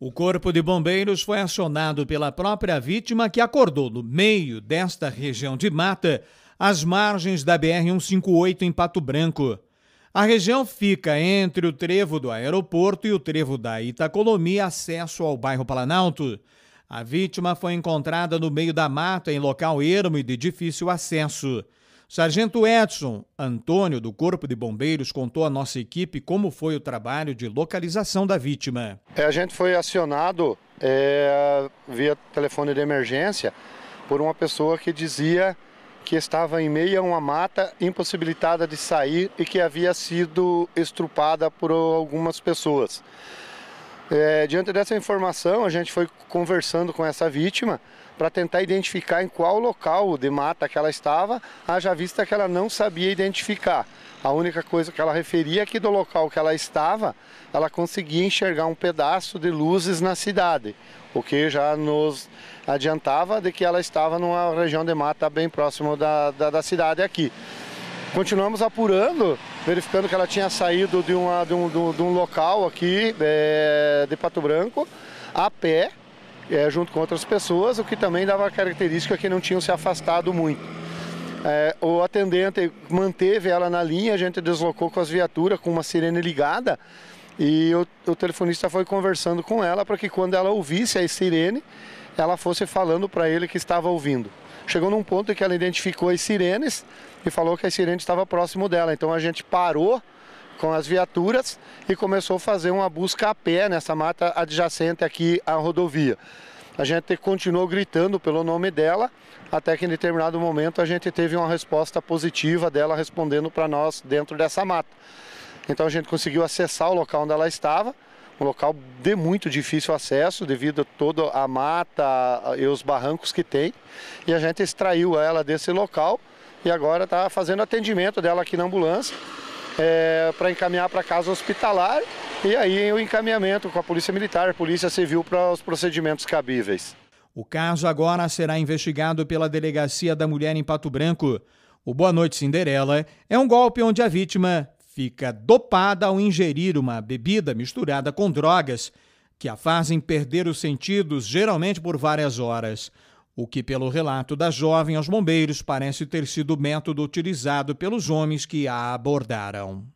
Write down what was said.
O Corpo de Bombeiros foi acionado pela própria vítima que acordou no meio desta região de mata, às margens da BR-158 em Pato Branco. A região fica entre o trevo do aeroporto e o trevo da Itacolomi, acesso ao bairro Planalto. A vítima foi encontrada no meio da mata, em local ermo e de difícil acesso. Sargento Edson Antônio, do Corpo de Bombeiros, contou à nossa equipe como foi o trabalho de localização da vítima. É, a gente foi acionado é, via telefone de emergência por uma pessoa que dizia que estava em meio a uma mata, impossibilitada de sair e que havia sido estrupada por algumas pessoas. É, diante dessa informação, a gente foi conversando com essa vítima para tentar identificar em qual local de mata que ela estava, haja vista que ela não sabia identificar. A única coisa que ela referia é que do local que ela estava, ela conseguia enxergar um pedaço de luzes na cidade, o que já nos adiantava de que ela estava numa região de mata bem próximo da, da, da cidade aqui. Continuamos apurando, verificando que ela tinha saído de, uma, de, um, de um, local aqui é, de Pato Branco a pé, é, junto com outras pessoas, o que também dava a característica que não tinham se afastado muito. É, o atendente manteve ela na linha, a gente deslocou com as viaturas, com uma sirene ligada, e o, o telefonista foi conversando com ela para que quando ela ouvisse a sirene, ela fosse falando para ele que estava ouvindo. Chegou num ponto em que ela identificou as sirenes e falou que as sirenes estavam próximo dela. Então a gente parou com as viaturas e começou a fazer uma busca a pé nessa mata adjacente aqui à rodovia. A gente continuou gritando pelo nome dela, até que em determinado momento a gente teve uma resposta positiva dela respondendo para nós dentro dessa mata. Então a gente conseguiu acessar o local onde ela estava um local de muito difícil acesso devido a toda a mata e os barrancos que tem. E a gente extraiu ela desse local e agora está fazendo atendimento dela aqui na ambulância é, eh, para encaminhar para casa hospitalar e aí o encaminhamento com a Polícia Militar, a Polícia Civil para os procedimentos cabíveis. O caso agora será investigado pela Delegacia da Mulher em Pato Branco. O Boa Noite Cinderela é um golpe onde a vítima fica dopada ao ingerir uma bebida misturada com drogas que a fazem perder os sentidos, geralmente por várias horas. O que, pelo relato da jovem aos bombeiros, parece ter sido o método utilizado pelos homens que a abordaram.